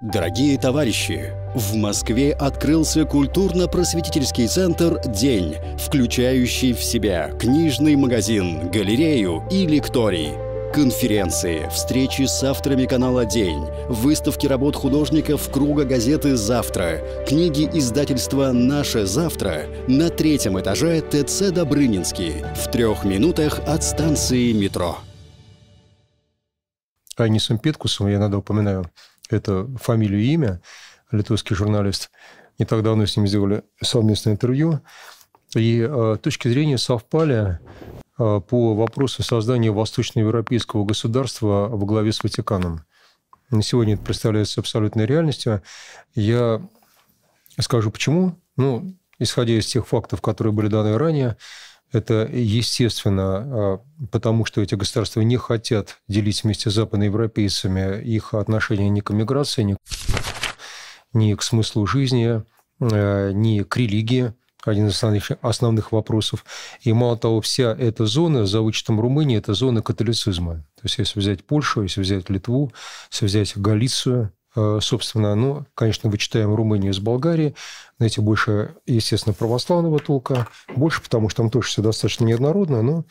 Дорогие товарищи, в Москве открылся культурно-просветительский центр «День», включающий в себя книжный магазин, галерею и лекторий. Конференции, встречи с авторами канала «День», выставки работ художников круга газеты «Завтра», книги издательства «Наше завтра» на третьем этаже ТЦ «Добрынинский» в трех минутах от станции метро. Анисом Петкусом я надо упоминаю это фамилию и имя, литовский журналист. Не так давно с ним сделали совместное интервью. И э, точки зрения совпали э, по вопросу создания восточноевропейского государства во главе с Ватиканом. На сегодня это представляется абсолютной реальностью. Я скажу почему. Ну, исходя из тех фактов, которые были даны ранее, это естественно, а, потому что эти государства не хотят делить вместе с западноевропейцами их отношение ни к миграции, ни, ни к смыслу жизни, а, ни к религии один из основных, основных вопросов. И мало того, вся эта зона, за вычетом Румынии, это зона католицизма. То есть если взять Польшу, если взять Литву, если взять Галицию, Э, собственно, ну, конечно, вычитаем Румынию с Болгарией, знаете, больше, естественно, православного толка, больше, потому что там тоже все достаточно неоднородно, но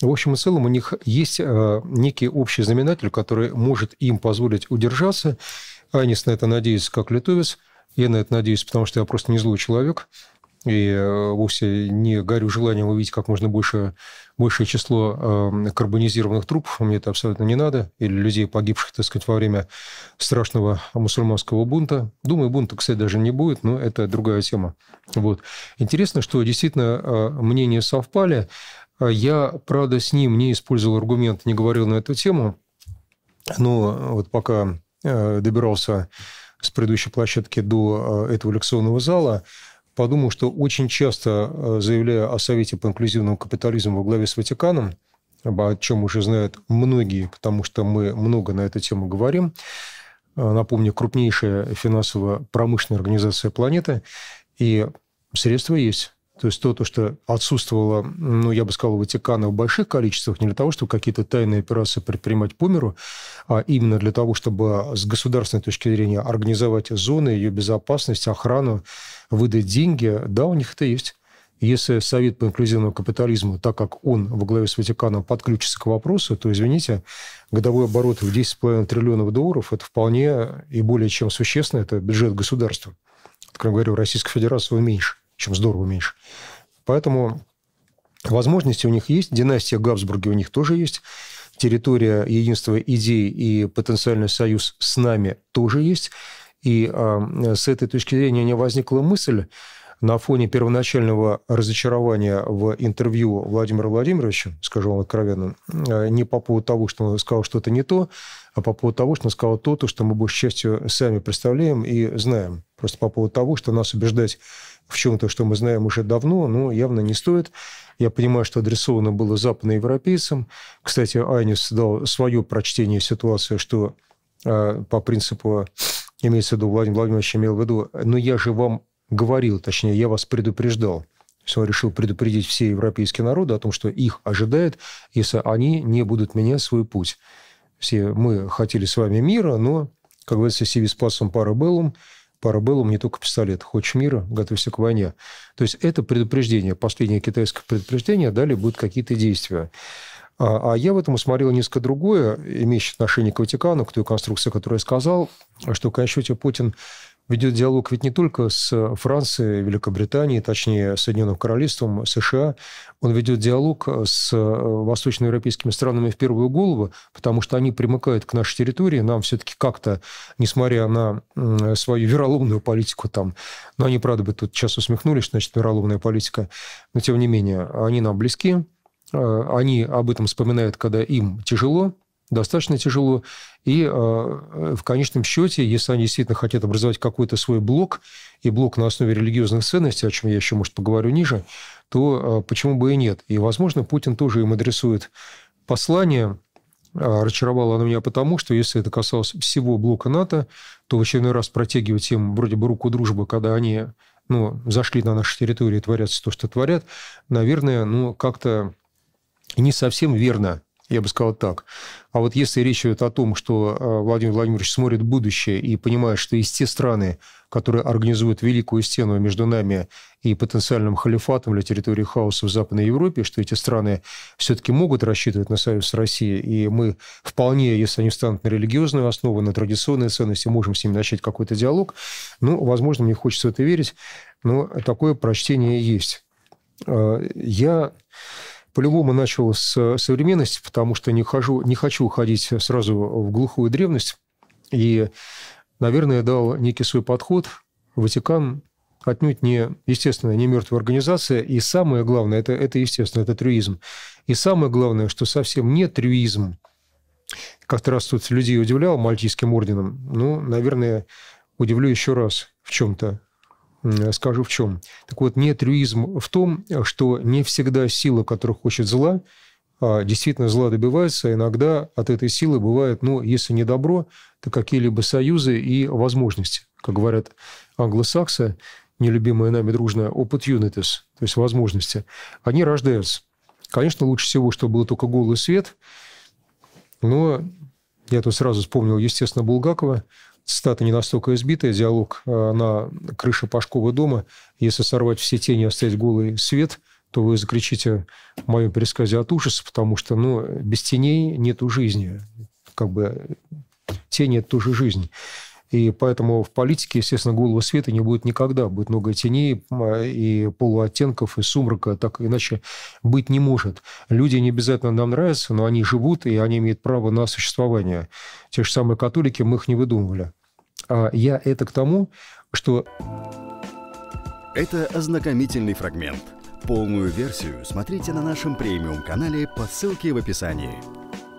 в общем и целом у них есть э, некий общий знаменатель, который может им позволить удержаться. Анис на это надеется, как литовец. Я на это надеюсь, потому что я просто не злой человек и э, вовсе не горю желанием увидеть как можно больше, большее число эм, карбонизированных трупов. Мне это абсолютно не надо. Или людей, погибших, так сказать, во время страшного мусульманского бунта. Думаю, бунта, кстати, даже не будет, но это другая тема. Вот. Интересно, что действительно э, мнения совпали. Э, я, правда, с ним не использовал аргумент, не говорил на эту тему. Но вот пока добирался с предыдущей площадки до этого лекционного зала, подумал, что очень часто э, заявляю о Совете по инклюзивному капитализму во главе с Ватиканом, о чем уже знают многие, потому что мы много на эту тему говорим, э, напомню, крупнейшая финансово-промышленная организация планеты, и средства есть. То есть то, то, что отсутствовало, ну, я бы сказал, у Ватикана в больших количествах, не для того, чтобы какие-то тайные операции предпринимать по миру, а именно для того, чтобы с государственной точки зрения организовать зоны, ее безопасность, охрану, выдать деньги, да, у них это есть. Если Совет по инклюзивному капитализму, так как он во главе с Ватиканом подключится к вопросу, то, извините, годовой оборот в 10,5 триллионов долларов – это вполне и более чем существенно, это бюджет государства. Как я говорю, Российской Федерации меньше чем здорово меньше. Поэтому возможности у них есть. Династия Габсбурги у них тоже есть. Территория единства идей и потенциальный союз с нами тоже есть. И э, с этой точки зрения не возникла мысль на фоне первоначального разочарования в интервью Владимира Владимировича, скажу вам откровенно, а, не по поводу того, что он сказал что-то не то, а по поводу того, что он сказал то, то, что мы, большей частью, сами представляем и знаем. Просто по поводу того, что нас убеждать в чем-то, что мы знаем уже давно, но явно не стоит. Я понимаю, что адресовано было западноевропейцам. Кстати, Айнис дал свое прочтение ситуации, что э, по принципу имеется в виду Владимир Владимирович имел в виду, но я же вам говорил, точнее, я вас предупреждал. Все решил предупредить все европейские народы о том, что их ожидает, если они не будут менять свой путь. Все мы хотели с вами мира, но, как говорится, сиви спасом парабеллум, парабеллум не только пистолет. Хочешь мира, готовься к войне. То есть это предупреждение, последнее китайское предупреждение, далее будут какие-то действия. А, а я в этом усмотрел несколько другое, имеющее отношение к Ватикану, к той конструкции, которую я сказал, что, конечно, Путин ведет диалог ведь не только с Францией, Великобританией, точнее, Соединенным Королевством, США. Он ведет диалог с э, восточноевропейскими странами в первую голову, потому что они примыкают к нашей территории. Нам все-таки как-то, несмотря на свою вероломную политику там, но ну, они, правда, бы тут сейчас усмехнулись, значит, вероломная политика, но тем не менее, они нам близки, э, они об этом вспоминают, когда им тяжело, достаточно тяжело. И э, в конечном счете, если они действительно хотят образовать какой-то свой блок, и блок на основе религиозных ценностей, о чем я еще, может, поговорю ниже, то э, почему бы и нет? И, возможно, Путин тоже им адресует послание. А разочаровало оно меня потому, что если это касалось всего блока НАТО, то в очередной раз протягивать им вроде бы руку дружбы, когда они ну, зашли на нашу территорию и творят то, что творят, наверное, ну, как-то не совсем верно я бы сказал так. А вот если речь идет о том, что э, Владимир Владимирович смотрит будущее и понимает, что из те страны, которые организуют великую стену между нами и потенциальным халифатом для территории хаоса в Западной Европе, что эти страны все-таки могут рассчитывать на союз с Россией, и мы вполне, если они встанут на религиозную основу, на традиционные ценности, можем с ними начать какой-то диалог. Ну, возможно, мне хочется в это верить, но такое прочтение есть. Э, я по-любому начал с э, современности, потому что не, хожу, не хочу уходить сразу в глухую древность. И, наверное, дал некий свой подход. Ватикан отнюдь не, естественно, не мертвая организация. И самое главное, это, это естественно, это трюизм. И самое главное, что совсем не трюизм. Как-то раз тут людей удивлял мальтийским орденом. Ну, наверное, удивлю еще раз в чем-то скажу в чем. Так вот, не трюизм в том, что не всегда сила, которая хочет зла, а, действительно зла добивается, а иногда от этой силы бывает, ну, если не добро, то какие-либо союзы и возможности. Как говорят англосаксы, нелюбимая нами дружная opportunities, то есть возможности, они рождаются. Конечно, лучше всего, чтобы был только голый свет, но я тут сразу вспомнил, естественно, Булгакова, Стата не настолько избитая, диалог э, на крыше Пашкова дома. Если сорвать все тени и оставить голый свет, то вы закричите в моем пересказе от ужаса, потому что ну, без теней нету жизни. Как бы тени – это тоже жизнь. И поэтому в политике, естественно, голого света не будет никогда. Будет много теней и полуоттенков, и сумрака. Так иначе быть не может. Люди не обязательно нам нравятся, но они живут, и они имеют право на существование. Те же самые католики, мы их не выдумывали. А я это к тому, что... Это ознакомительный фрагмент. Полную версию смотрите на нашем премиум-канале по ссылке в описании.